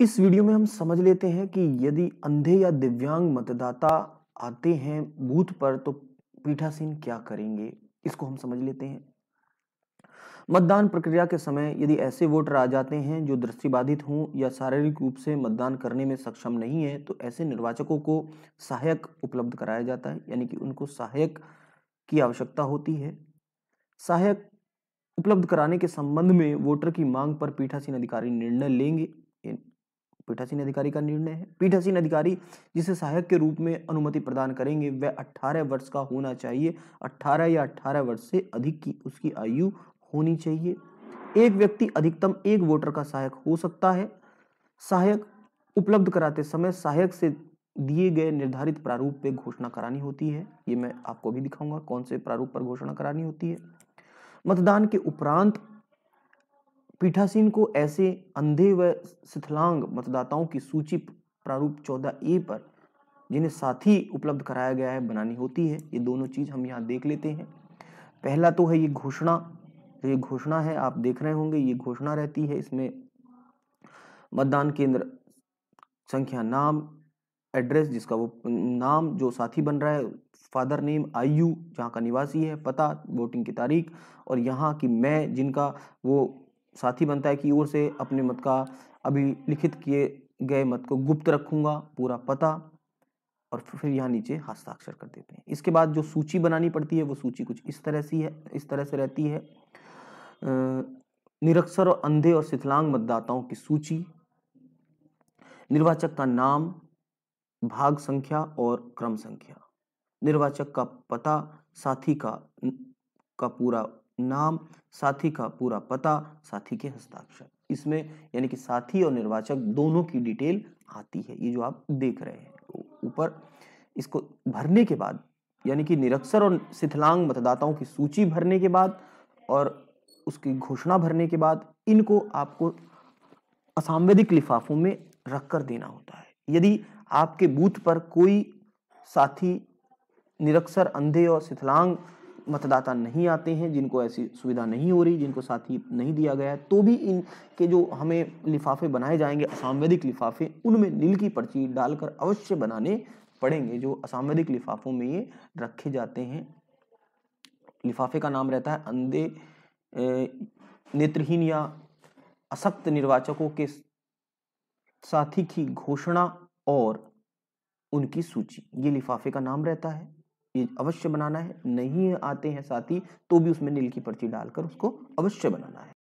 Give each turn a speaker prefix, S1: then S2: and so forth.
S1: इस वीडियो में हम समझ लेते हैं कि यदि अंधे या दिव्यांग मतदाता आते हैं बूथ पर तो पीठासीन क्या करेंगे इसको हम समझ लेते हैं मतदान प्रक्रिया के समय यदि ऐसे वोटर आ जाते हैं जो दृष्टिबाधित हों या शारीरिक रूप से मतदान करने में सक्षम नहीं है तो ऐसे निर्वाचकों को सहायक उपलब्ध कराया जाता है यानी कि उनको सहायक की आवश्यकता होती है सहायक उपलब्ध कराने के संबंध में वोटर की मांग पर पीठासीन अधिकारी निर्णय लेंगे पीठासीन अधिकारी का निर्णय है पीठासीन अधिकारी जिसे सहायक के रूप में अनुमति प्रदान करेंगे वह 18 वर्ष का होना चाहिए 18 या 18 वर्ष से अधिक की उसकी आयु होनी चाहिए एक व्यक्ति अधिकतम एक वोटर का सहायक हो सकता है सहायक उपलब्ध कराते समय सहायक से दिए गए निर्धारित प्रारूप पर घोषणा करानी होती है ये मैं आपको भी दिखाऊंगा कौन से प्रारूप पर घोषणा करानी होती है मतदान के उपरांत पीठासीन को ऐसे अंधे व शिथलांग मतदाताओं की सूची प्रारूप चौदह ए पर जिन्हें साथी उपलब्ध कराया गया है बनानी होती है ये दोनों चीज़ हम यहाँ देख लेते हैं पहला तो है ये घोषणा ये घोषणा है आप देख रहे होंगे ये घोषणा रहती है इसमें मतदान केंद्र संख्या नाम एड्रेस जिसका वो नाम जो साथी बन रहा है फादर नेम आयु जहाँ का निवासी है पता वोटिंग की तारीख और यहाँ की मैं जिनका वो साथी बनता है की ओर से अपने मत का अभी लिखित किए गए मत को गुप्त रखूंगा पूरा पता और फिर यहाँ नीचे हस्ताक्षर कर देते हैं इसके बाद जो सूची बनानी पड़ती है वो सूची कुछ इस तरह सी है इस तरह से रहती है निरक्षर और अंधे और शिथलांग मतदाताओं की सूची निर्वाचक का नाम भाग संख्या और क्रम संख्या निर्वाचक का पता साथी का का पूरा नाम साथी का पूरा पता साथी के हस्ताक्षर इसमें यानी कि साथी और निर्वाचक दोनों की डिटेल आती है ये जो आप देख रहे हैं तो ऊपर इसको भरने के बाद यानी कि निरक्षर और शिथिलांग मतदाताओं की सूची भरने के बाद और उसकी घोषणा भरने के बाद इनको आपको असांवेदिक लिफाफों में रख कर देना होता है यदि आपके बूथ पर कोई साथी निरक्षर अंधे और शिथिलांग मतदाता नहीं आते हैं जिनको ऐसी सुविधा नहीं हो रही जिनको साथी नहीं दिया गया है तो भी इनके जो हमें लिफाफे बनाए जाएंगे असामवैदिक लिफाफे उनमें नील की पर्ची डालकर अवश्य बनाने पड़ेंगे जो असामवैदिक लिफाफों में ये रखे जाते हैं लिफाफे का नाम रहता है अंधे नेत्रहीन या असक्त निर्वाचकों के साथी की घोषणा और उनकी सूची ये लिफाफे का नाम रहता है ये अवश्य बनाना है नहीं आते हैं साथी तो भी उसमें नील की पर्ची डालकर उसको अवश्य बनाना है